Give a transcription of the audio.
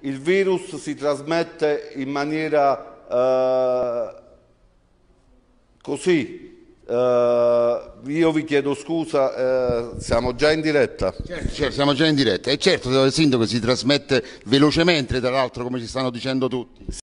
Il virus si trasmette in maniera eh, così. Eh, io vi chiedo scusa, eh, siamo già in diretta. Certo, certo, siamo già in diretta. E certo, il sindaco si trasmette velocemente, tra l'altro, come ci stanno dicendo tutti.